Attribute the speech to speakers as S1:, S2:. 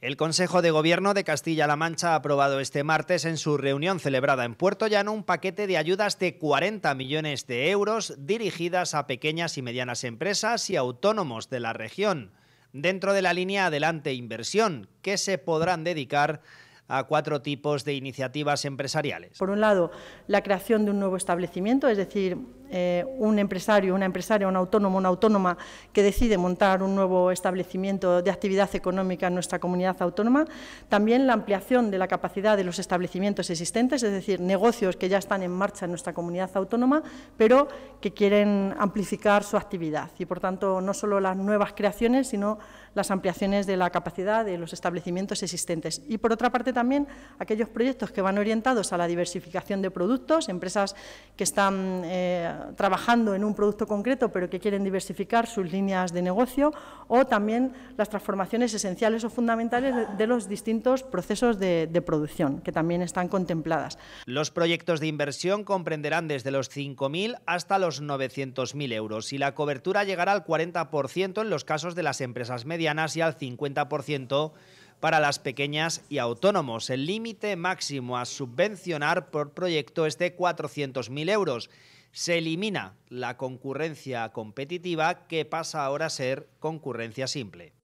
S1: El Consejo de Gobierno de Castilla-La Mancha ha aprobado este martes en su reunión celebrada en Puerto Llano un paquete de ayudas de 40 millones de euros dirigidas a pequeñas y medianas empresas y autónomos de la región, dentro de la línea Adelante Inversión, que se podrán dedicar a cuatro tipos de iniciativas empresariales.
S2: Por un lado, la creación de un nuevo establecimiento, es decir, eh, un empresario, una empresaria, un autónomo, una autónoma que decide montar un nuevo establecimiento de actividad económica en nuestra comunidad autónoma, también la ampliación de la capacidad de los establecimientos existentes, es decir, negocios que ya están en marcha en nuestra comunidad autónoma, pero que quieren amplificar su actividad y, por tanto, no solo las nuevas creaciones, sino las ampliaciones de la capacidad de los establecimientos existentes. Y, por otra parte, también aquellos proyectos que van orientados a la diversificación de productos, empresas que están... Eh, trabajando en un producto concreto, pero que quieren diversificar sus líneas de negocio, o también las transformaciones esenciales o fundamentales de, los distintos procesos de, de producción, que también están contempladas.
S1: Los proyectos de inversión comprenderán desde los 5.000 hasta los 900.000 euros y la cobertura llegará al 40% en los casos de las empresas medianas y al 50% para las pequeñas y autónomos. El límite máximo a subvencionar por proyecto es de 400.000 euros. Se elimina la concurrencia competitiva que pasa ahora a ser concurrencia simple.